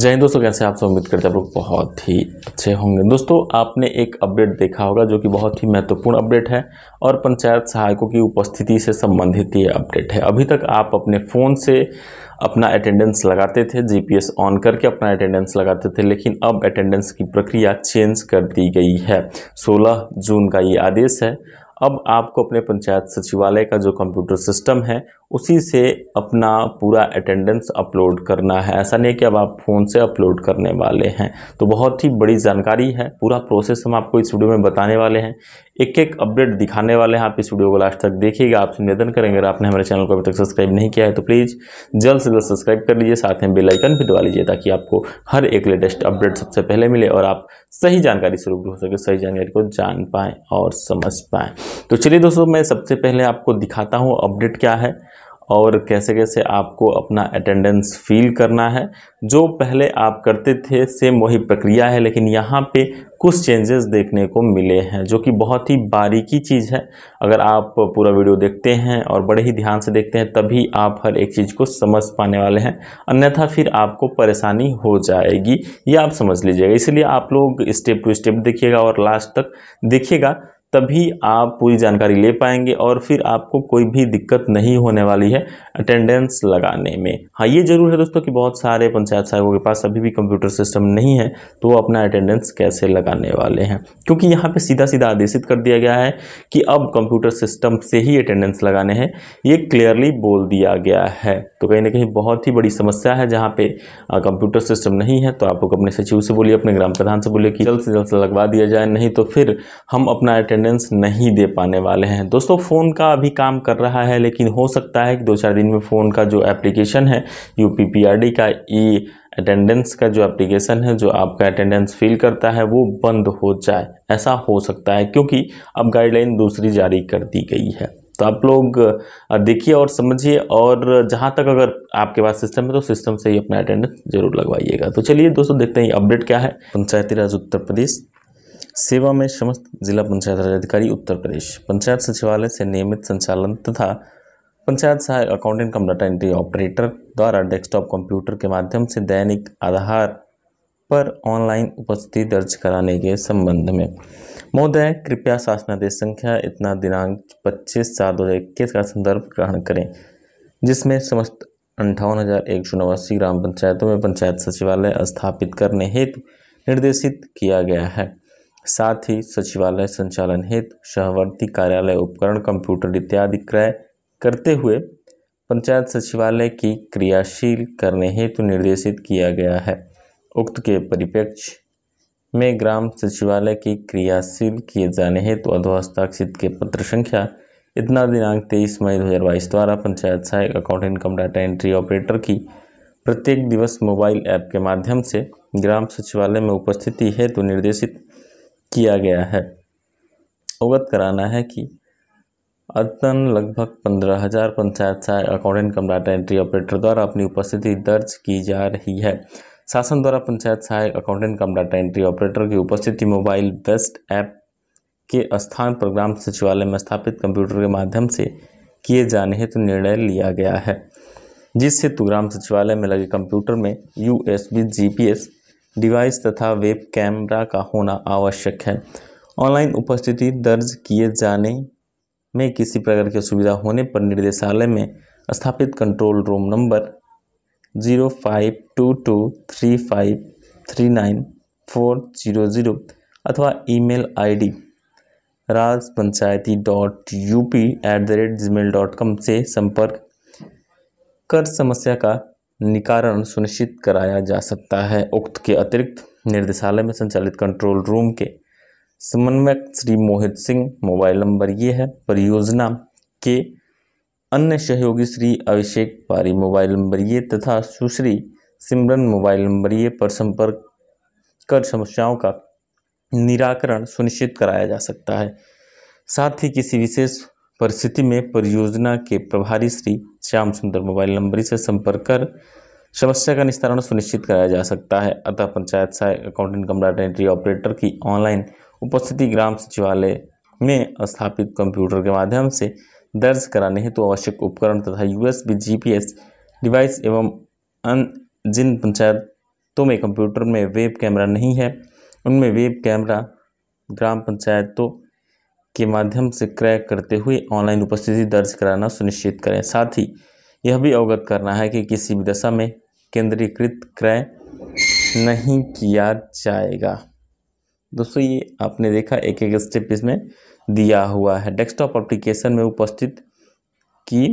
जय दोस्तों कैसे आप सब उम्मीद करते हैं आप लोग बहुत ही अच्छे होंगे दोस्तों आपने एक अपडेट देखा होगा जो कि बहुत ही महत्वपूर्ण अपडेट है और पंचायत सहायकों की उपस्थिति से संबंधित ये अपडेट है अभी तक आप अपने फ़ोन से अपना अटेंडेंस लगाते थे जीपीएस ऑन करके अपना अटेंडेंस लगाते थे लेकिन अब अटेंडेंस की प्रक्रिया चेंज कर दी गई है सोलह जून का ये आदेश है अब आपको अपने पंचायत सचिवालय का जो कंप्यूटर सिस्टम है उसी से अपना पूरा अटेंडेंस अपलोड करना है ऐसा नहीं कि अब आप फ़ोन से अपलोड करने वाले हैं तो बहुत ही बड़ी जानकारी है पूरा प्रोसेस हम आपको इस वीडियो में बताने वाले हैं एक एक अपडेट दिखाने वाले हैं आप इस वीडियो को लास्ट तक देखिएगा आपसे निवेदन करेंगे अगर आपने हमारे चैनल को अभी तक सब्सक्राइब नहीं किया है तो प्लीज़ जल्द से जल्द सब्सक्राइब कर लीजिए साथ में बेलाइकन भी दबा लीजिए ताकि आपको हर एक लेटेस्ट अपडेट सबसे पहले मिले और आप सही जानकारी से रूबरू हो सके सही जानकारी को जान पाएँ और समझ पाएँ तो चलिए दोस्तों मैं सबसे पहले आपको दिखाता हूँ अपडेट क्या है और कैसे कैसे आपको अपना अटेंडेंस फील करना है जो पहले आप करते थे सेम वही प्रक्रिया है लेकिन यहाँ पे कुछ चेंजेस देखने को मिले हैं जो कि बहुत ही बारीकी चीज़ है अगर आप पूरा वीडियो देखते हैं और बड़े ही ध्यान से देखते हैं तभी आप हर एक चीज़ को समझ पाने वाले हैं अन्यथा फिर आपको परेशानी हो जाएगी ये आप समझ लीजिएगा इसलिए आप लोग स्टेप टू स्टेप देखिएगा और लास्ट तक देखिएगा तभी आप पूरी जानकारी ले पाएंगे और फिर आपको कोई भी दिक्कत नहीं होने वाली है अटेंडेंस लगाने में हाँ ये जरूर है दोस्तों कि बहुत सारे पंचायत साहबों के पास अभी भी कंप्यूटर सिस्टम नहीं है तो वो अपना अटेंडेंस कैसे लगाने वाले हैं क्योंकि यहाँ पे सीधा सीधा आदेशित कर दिया गया है कि अब कंप्यूटर सिस्टम से ही अटेंडेंस लगाने हैं ये क्लियरली बोल दिया गया है तो कहीं ना कहीं बहुत ही बड़ी समस्या है जहाँ पे कंप्यूटर सिस्टम नहीं है तो आप लोग अपने सचिव से बोलिए अपने ग्राम प्रधान से बोलिए कि जल्द से जल्द लगवा दिया जाए नहीं तो फिर हम अपना अटेंडेंस अटेंडेंस नहीं दे पाने वाले हैं दोस्तों फ़ोन का अभी काम कर रहा है लेकिन हो सकता है कि दो चार दिन में फ़ोन का जो एप्लीकेशन है यू का ई अटेंडेंस का जो एप्लीकेशन है जो आपका अटेंडेंस फिल करता है वो बंद हो जाए ऐसा हो सकता है क्योंकि अब गाइडलाइन दूसरी जारी कर दी गई है तो आप लोग देखिए और समझिए और जहाँ तक अगर आपके पास सिस्टम है तो सिस्टम से ही अपना अटेंडेंस जरूर लगवाइएगा तो चलिए दोस्तों देखते हैं अपडेट क्या है पंचायती राज उत्तर प्रदेश सेवा में समस्त जिला पंचायत राज अधिकारी उत्तर प्रदेश पंचायत सचिवालय से नियमित संचालन तथा पंचायत सहायक accountant cum data entry operator द्वारा डेस्कटॉप कंप्यूटर के माध्यम से दैनिक आधार पर ऑनलाइन उपस्थिति दर्ज कराने के संबंध में महोदय कृपया शासनादेश संख्या इतना दिनांक 25 सात दो का संदर्भ ग्रहण करें जिसमें समस्त अंठावन हज़ार एक सौ नवासी ग्राम पंचायतों में पंचायत सचिवालय स्थापित करने हेतु निर्देशित किया गया है साथ ही सचिवालय संचालन हेतु सहवर्ती कार्यालय उपकरण कंप्यूटर इत्यादि क्रय करते हुए पंचायत सचिवालय की क्रियाशील करने हेतु निर्देशित किया गया है उक्त के परिप्रेक्ष्य में ग्राम सचिवालय की क्रियाशील किए जाने हेतु अधोहस्ताक्षित के पत्र संख्या इतना दिनांक तेईस मई दो हज़ार बाईस द्वारा पंचायत सहायक account income data entry operator की प्रत्येक दिवस मोबाइल ऐप के माध्यम से ग्राम सचिवालय में उपस्थिति हेतु निर्देशित किया गया है अवगत कराना है कि अद्यतन लगभग पंद्रह हजार पंचायत सहायक accountant cum data entry operator द्वारा अपनी उपस्थिति दर्ज की जा रही है शासन द्वारा पंचायत सहायक accountant cum data entry operator की उपस्थिति मोबाइल बेस्ट ऐप के स्थान पर ग्राम सचिवालय में स्थापित कंप्यूटर के माध्यम से किए जाने हेतु तो निर्णय लिया गया है जिस हेतु ग्राम सचिवालय में लगे कंप्यूटर में यू एस डिवाइस तथा वेब कैमरा का होना आवश्यक है ऑनलाइन उपस्थिति दर्ज किए जाने में किसी प्रकार की सुविधा होने पर निर्देशालय में स्थापित control room number zero five two two three five three nine four zero zero अथवा email ID Raj Panchayati dot U P at the rate Gmail dot com से संपर्क कर समस्या का निकारण सुनिश्चित कराया जा सकता है उक्त के अतिरिक्त निर्देशालय में संचालित कंट्रोल रूम के समन्वयक श्री मोहित सिंह मोबाइल नंबर ये है परियोजना के अन्य सहयोगी श्री अभिषेक पारी मोबाइल नंबर ये तथा सुश्री सिमरन मोबाइल नंबर ये पर संपर्क कर समस्याओं का निराकरण सुनिश्चित कराया जा सकता है साथ ही किसी विशेष परिस्थिति में परियोजना के प्रभारी श्री श्याम सुंदर मोबाइल नंबर से संपर्क कर समस्या का निस्तारण सुनिश्चित कराया जा सकता है अतः पंचायत सहायक अकाउंटेंट कमरा डेंट्री ऑपरेटर की ऑनलाइन उपस्थिति ग्राम सचिवालय में स्थापित कंप्यूटर के माध्यम से दर्ज कराने हेतु तो आवश्यक उपकरण तथा यूएसबी जीपीएस डिवाइस एवं अन्य जिन पंचायतों में कंप्यूटर में वेब कैमरा नहीं है उनमें वेब कैमरा ग्राम पंचायतों के माध्यम से क्रय करते हुए ऑनलाइन उपस्थिति दर्ज कराना सुनिश्चित करें साथ ही यह भी अवगत करना है कि किसी भी दशा में केंद्रीकृत क्रय नहीं किया जाएगा दोस्तों ये आपने देखा एक एक स्टेप इसमें दिया हुआ है डेस्कटॉप एप्लीकेशन में उपस्थित की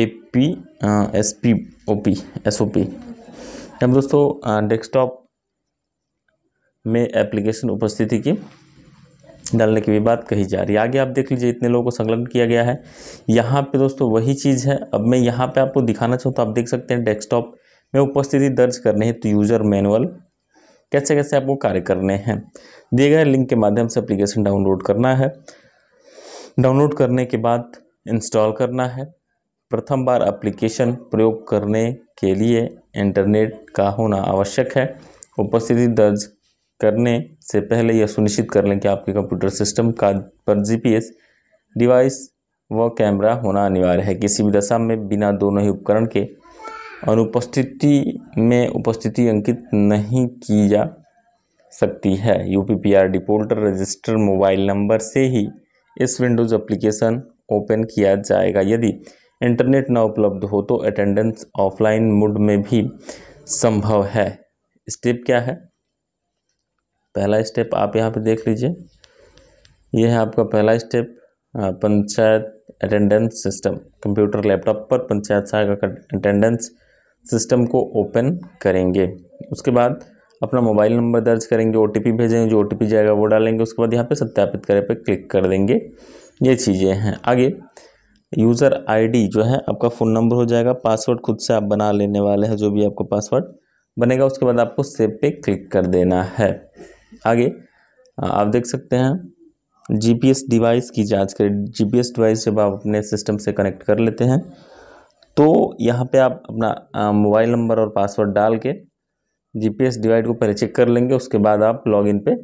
A P S P O P S O P दोस्तों डेस्कटॉप में एप्लीकेशन उपस्थिति की डालने की भी बात कही जा रही है आगे आप देख लीजिए इतने लोगों को संलग्न किया गया है यहाँ पे दोस्तों वही चीज़ है अब मैं यहाँ पे आपको दिखाना चाहूँ तो आप देख सकते हैं डेस्कटॉप में उपस्थिति दर्ज करने हैं तो यूज़र मैनुअल कैसे कैसे आपको कार्य करने हैं दिए गए लिंक के माध्यम से अप्लीकेशन डाउनलोड करना है डाउनलोड करने के बाद इंस्टॉल करना है प्रथम बार अप्लीकेशन प्रयोग करने के लिए इंटरनेट का होना आवश्यक है उपस्थिति दर्ज करने से पहले यह सुनिश्चित कर लें कि आपके कंप्यूटर सिस्टम का पर जीपीएस डिवाइस व कैमरा होना अनिवार्य है किसी भी दशा में बिना दोनों ही उपकरण के अनुपस्थिति में उपस्थिति अंकित नहीं की जा सकती है यू पी पी आर डिपोल्टर रजिस्टर मोबाइल नंबर से ही इस विंडोज़ एप्लीकेशन ओपन किया जाएगा यदि इंटरनेट न उपलब्ध हो तो अटेंडेंस ऑफलाइन मोड में भी संभव है स्टेप क्या है पहला स्टेप आप यहाँ पे देख लीजिए यह है आपका पहला step panchayat attendance system computer laptop पर पंचायत सहायक का अटेंडेंस सिस्टम को ओपन करेंगे उसके बाद अपना मोबाइल नंबर दर्ज करेंगे ओ भेजेंगे जो ओ जाएगा वो डालेंगे उसके बाद यहाँ पे सत्यापित करें पे क्लिक कर देंगे ये चीज़ें हैं आगे यूज़र आईडी जो है आपका फ़ोन नंबर हो जाएगा पासवर्ड खुद से आप बना लेने वाले हैं जो भी आपका पासवर्ड बनेगा उसके बाद आपको सेव पे क्लिक कर देना है आगे आप देख सकते हैं जीपीएस डिवाइस की जांच करें जीपीएस डिवाइस जब आप अपने सिस्टम से कनेक्ट कर लेते हैं तो यहाँ पे आप अपना मोबाइल नंबर और पासवर्ड डाल के जीपीएस डिवाइस को पहले चेक कर लेंगे उसके बाद आप लॉगिन पे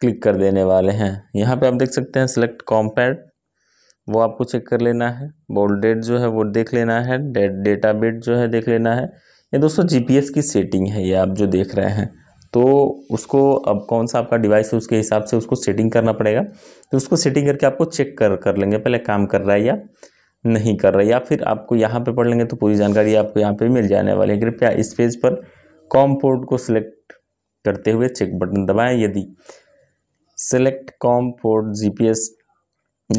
क्लिक कर देने वाले हैं यहाँ पे आप देख सकते हैं सिलेक्ट कॉम्पैड वो आपको चेक कर लेना है बोल्ड डेट जो है वो देख लेना है डेट डेटा बेट जो है देख लेना है ये दोस्तों जीपीएस की सेटिंग है ये आप जो देख रहे हैं तो उसको अब कौन सा आपका डिवाइस है उसके हिसाब से उसको सेटिंग करना पड़ेगा तो उसको सेटिंग करके आपको चेक कर कर लेंगे पहले काम कर रहा है या नहीं कर रहा है या फिर आपको यहाँ पे पढ़ लेंगे तो पूरी जानकारी आपको यहाँ पे मिल जाने वाली है कृपया इस पेज पर कॉम पोर्ट को सिलेक्ट करते हुए चेक बटन दबाएँ यदि सेलेक्ट कॉम पोर्ट जी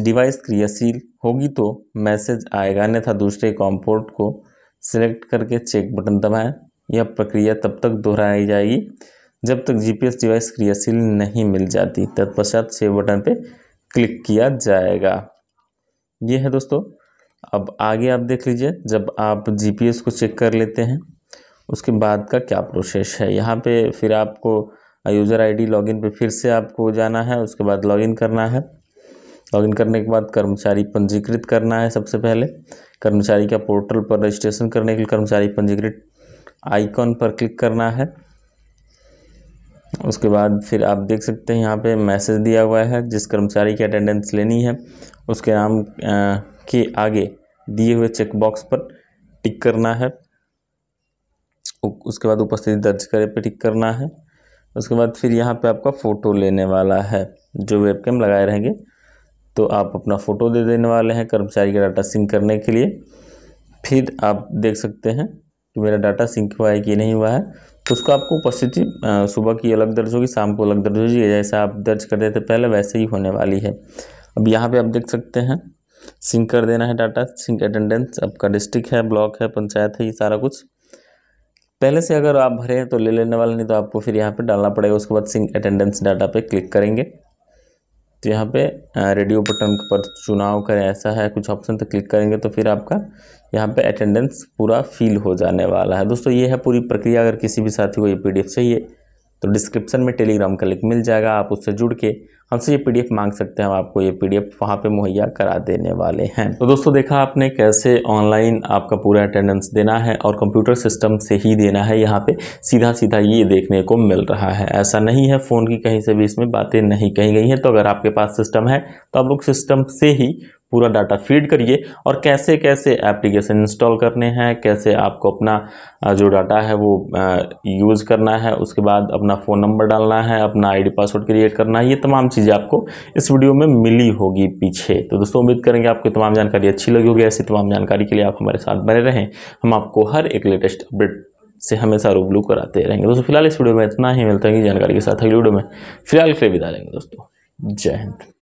डिवाइस क्रियाशील होगी तो मैसेज आएगा अन्यथा दूसरे कॉम पोर्ट को सिलेक्ट करके चेक बटन दबाएँ यह प्रक्रिया तब तक दोहराई जाएगी जब तक जीपीएस डिवाइस क्रियाशील नहीं मिल जाती तत्पश्चात सेव बटन पे क्लिक किया जाएगा ये है दोस्तों अब आगे आप देख लीजिए जब आप जीपीएस को चेक कर लेते हैं उसके बाद का क्या प्रोसेस है यहाँ पे फिर आपको यूज़र आईडी लॉगिन पे फिर से आपको जाना है उसके बाद लॉगिन करना है लॉगिन करने के बाद कर्मचारी पंजीकृत करना है सबसे पहले कर्मचारी का पोर्टल पर रजिस्ट्रेशन करने के लिए कर्मचारी पंजीकृत आइकॉन पर क्लिक करना है उसके बाद फिर आप देख सकते हैं यहाँ पे मैसेज दिया हुआ है जिस कर्मचारी की अटेंडेंस लेनी है उसके नाम के आगे दिए हुए चेकबॉक्स पर टिक करना है उसके बाद उपस्थिति दर्ज करे पे टिक करना है उसके बाद फिर यहाँ पे आपका फ़ोटो लेने वाला है जो वेबकैम लगाए रहेंगे तो आप अपना फ़ोटो दे देने वाले हैं कर्मचारी का डाटा सिंक करने के लिए फिर आप देख सकते हैं कि मेरा डाटा सिंक हुआ है कि नहीं हुआ है तो उसको आपको उपस्थिति सुबह की अलग दर्ज होगी शाम को अलग दर्ज होगी जैसा आप दर्ज कर थे पहले वैसे ही होने वाली है अब यहाँ पे आप देख सकते हैं सिंक कर देना है डाटा सिंक अटेंडेंस आपका डिस्ट्रिक्ट है ब्लॉक है पंचायत है ये सारा कुछ पहले से अगर आप भरे हैं तो ले लेने वाले नहीं तो आपको फिर यहाँ पे डालना पड़ेगा उसके बाद सिंक अटेंडेंस डाटा पे क्लिक करेंगे तो यहाँ पे रेडियो बटन पर चुनाव करें ऐसा है कुछ ऑप्शन तो क्लिक करेंगे तो फिर आपका यहाँ पे अटेंडेंस पूरा फील हो जाने वाला है दोस्तों ये है पूरी प्रक्रिया अगर किसी भी साथी को ये पीडीएफ चाहिए तो डिस्क्रिप्शन में टेलीग्राम का लिंक मिल जाएगा आप उससे जुड़ के हमसे ये पीडीएफ मांग सकते हैं हम आपको ये पीडीएफ वहाँ पर मुहैया करा देने वाले हैं तो दोस्तों देखा आपने कैसे ऑनलाइन आपका पूरा अटेंडेंस देना है और कंप्यूटर सिस्टम से ही देना है यहाँ पे सीधा सीधा ये देखने को मिल रहा है ऐसा नहीं है फ़ोन की कहीं से भी इसमें बातें नहीं कही गई हैं तो अगर आपके पास सिस्टम है तो आप लोग सिस्टम से ही पूरा डाटा फीड करिए और कैसे कैसे एप्लीकेशन इंस्टॉल करने हैं कैसे आपको अपना जो डाटा है वो यूज़ करना है उसके बाद अपना फ़ोन नंबर डालना है अपना आईडी पासवर्ड क्रिएट करना है ये तमाम चीज़ें आपको इस वीडियो में मिली होगी पीछे तो दोस्तों उम्मीद करेंगे आपको तमाम जानकारी अच्छी लगी होगी ऐसी तमाम जानकारी के लिए आप हमारे साथ बने रहें हम आपको हर एक लेटेस्ट अपडेट से हमेशा रूबलू कराते रहेंगे दोस्तों फिलहाल इस वीडियो में इतना ही मिलता है कि जानकारी के साथ अगली वीडियो में फिलहाल फिर विदा लेंगे दोस्तों जय हिंद